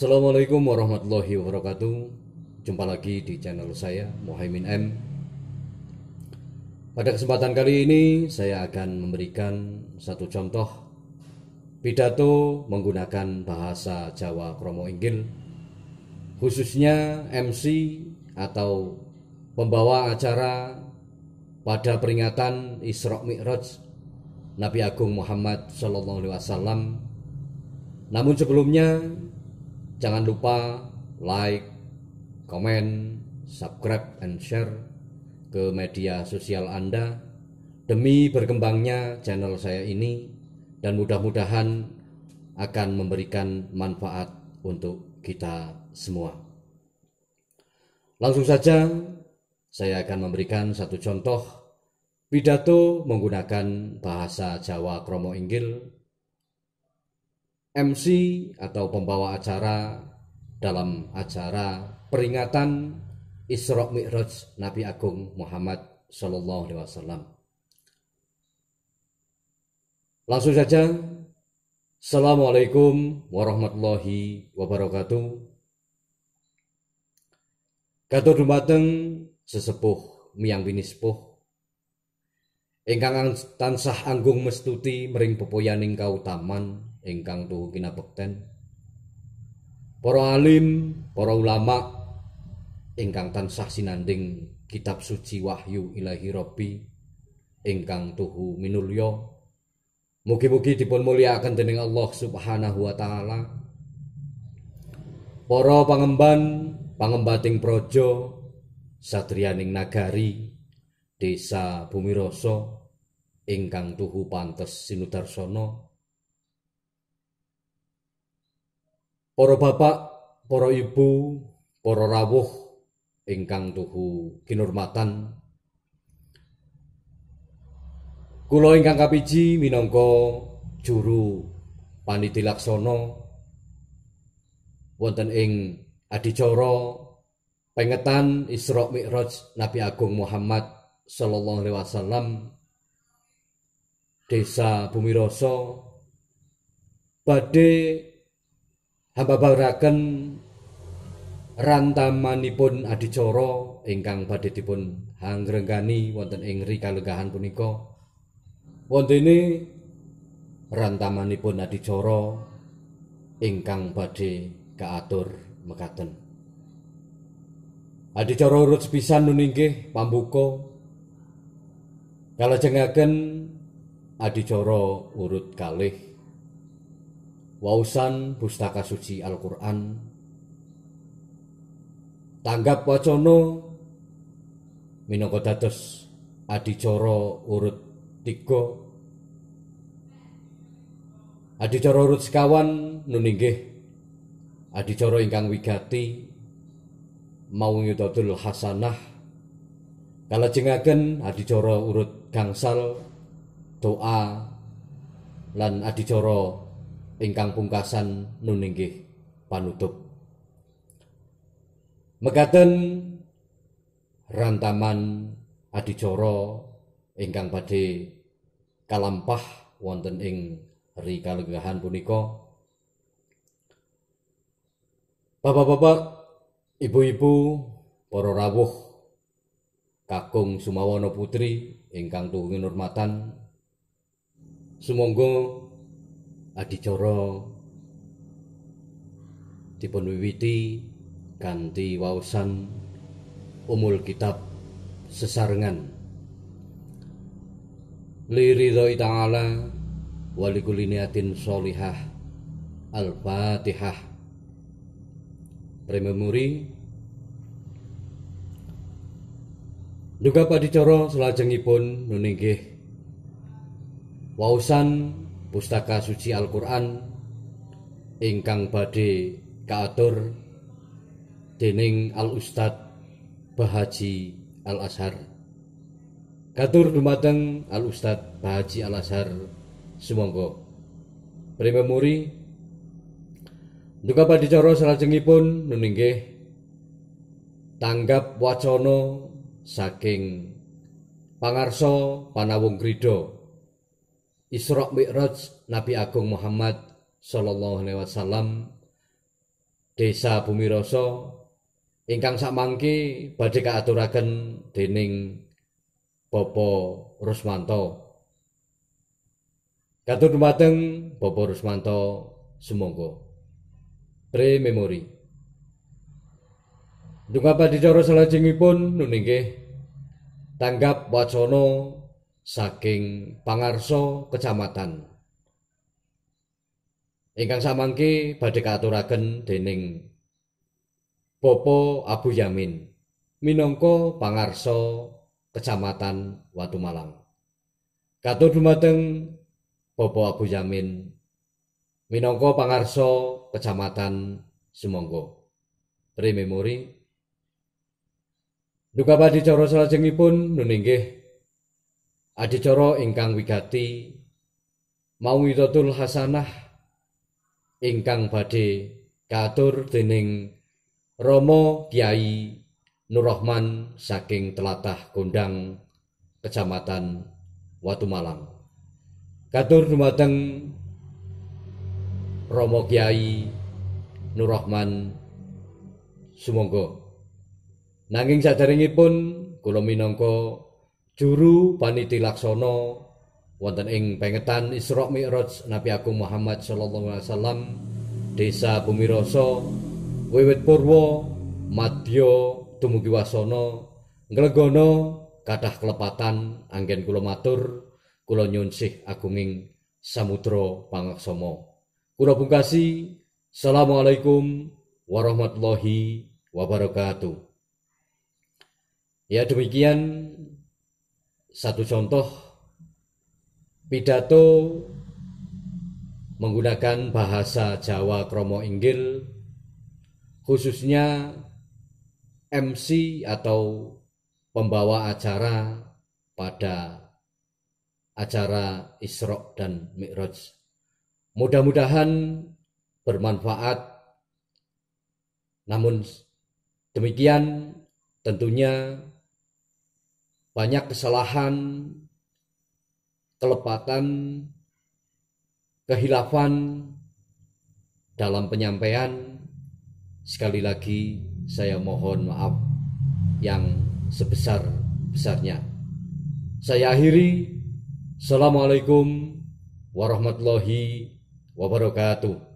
Assalamualaikum warahmatullahi wabarakatuh. Jumpa lagi di channel saya Mohaimin M. Pada kesempatan kali ini saya akan memberikan satu contoh pidato menggunakan bahasa Jawa Kromo Inggil khususnya MC atau pembawa acara pada peringatan Isra Mi'raj Nabi Agung Muhammad Sallallahu Alaihi Wasallam. Namun sebelumnya Jangan lupa like, komen, subscribe, and share ke media sosial Anda demi berkembangnya channel saya ini dan mudah-mudahan akan memberikan manfaat untuk kita semua. Langsung saja saya akan memberikan satu contoh pidato menggunakan bahasa Jawa Kromo Inggil MC atau pembawa acara dalam acara peringatan Isra Mi'raj Nabi Agung Muhammad Shallallahu Alaihi Wasallam. Langsung saja, Assalamualaikum warahmatullahi wabarakatuh. Gatur dumateng sesepuh miang bini Ingkang tansah anggung mestuti mering pepoyaning kautaman ingkang tuhu kinabekten. Para alim, para ulama ingkang tansah sinanding kitab suci Wahyu Ilahi Rabbi ingkang tuhu minulya. Mugi-mugi dipun akan dening Allah Subhanahu wa taala. Para pangemban, pangembating projo satrianing nagari, desa Bumiroso ingkang tuhu pantes sinudarsana para bapak para ibu para rawuh ingkang tuhu kinurmatan kula ingkang kapiji minangka juru paniti laksana wonten ing adicara pengetan Isra Mi'raj Nabi Agung Muhammad sallallahu alaihi wasallam desa bumi rasa badhe hababaraken rantamanipun adicara ingkang badhe dipun hangrenggani wonten ing rikalenggahan punika wontene rantamanipun adicara ingkang badhe kaatur mekaten adicara urut sepisan nuninggih pambuka kalajengaken Coro urut kalih wausan pustaka suci Al-Qur'an tanggap Wacono, minangka Adi Coro urut tiga Coro urut sekawan nuninggih adicara ingkang wigati mauyudatul hasanah kalajengaken adicara urut gangsal doa lan adicara ingkang pungkasan nun panutup megaten rantaman adicara ingkang badhe kalampah wonten ing ri kalenggahan punika Bapak-bapak, ibu-ibu, para rawuh kakung Sumawana putri ingkang tuwungi nurmatan Sumangga adicara dipun wiwiti kanthi Wausan umul kitab sesarengan liridhoi ta'ala Walikuliniatin solihah al-fatihah prememuri duga padicara selajengipun nuninggih Wausan pustaka suci Al-Qur'an ingkang bade kaatur dening Al Ustad Bahaji Al Ashar. Katur dumateng Al Ustad Bahaji Al Ashar sumangga. Primemuri duka padicara pun nuninggih tanggap Wacono saking Pangarso panawung krida Isra Mi'raj Nabi Agung Muhammad sallallahu alaihi wasallam desa Bumi Roso ingkang sakmangke badhe kaaturaken dening Popo Rusmanto. Katur Popo Rusmanto sumangga. Pre-memori. Dungapa dicara salajengipun Pun ninggih tanggap wacana saking Pangarso Kecamatan. Ingkang samangke badhe katuraken dening Popo Abu Yamin minangka Pangarso Kecamatan Watu Malang, Katur dumateng Popo Abu Yamin minangka Pangarso Kecamatan Sumangga. Primemori Duka padi cara salajengipun nuninggih adicara ingkang wigati mauidatul hasanah ingkang badhe katur dening Romo Kiai Nurrahman saking telatah Kondang Kecamatan Watumalang. Katur dumateng Romo Kiai Nurrahman sumangga. Nanging saderengipun kula minangka juru paniti Laksono, wonten ing pengetan Isra Mi'raj Nabi Agung Muhammad sallallahu alaihi wasallam desa Bumiroso wiwit purwa madya dumugi wasana nglegono kathah kelepatan anggen kula matur kula nyuwun agunging samudra pangaksama kula pungkasi Assalamualaikum warahmatullahi wabarakatuh. Ya demikian satu contoh pidato menggunakan bahasa Jawa Kromo Inggil khususnya MC atau pembawa acara pada acara Isra dan Mi'raj. Mudah-mudahan bermanfaat. Namun demikian tentunya banyak kesalahan, kelepatan, kehilafan dalam penyampaian. Sekali lagi saya mohon maaf yang sebesar-besarnya. Saya akhiri. Assalamualaikum warahmatullahi wabarakatuh.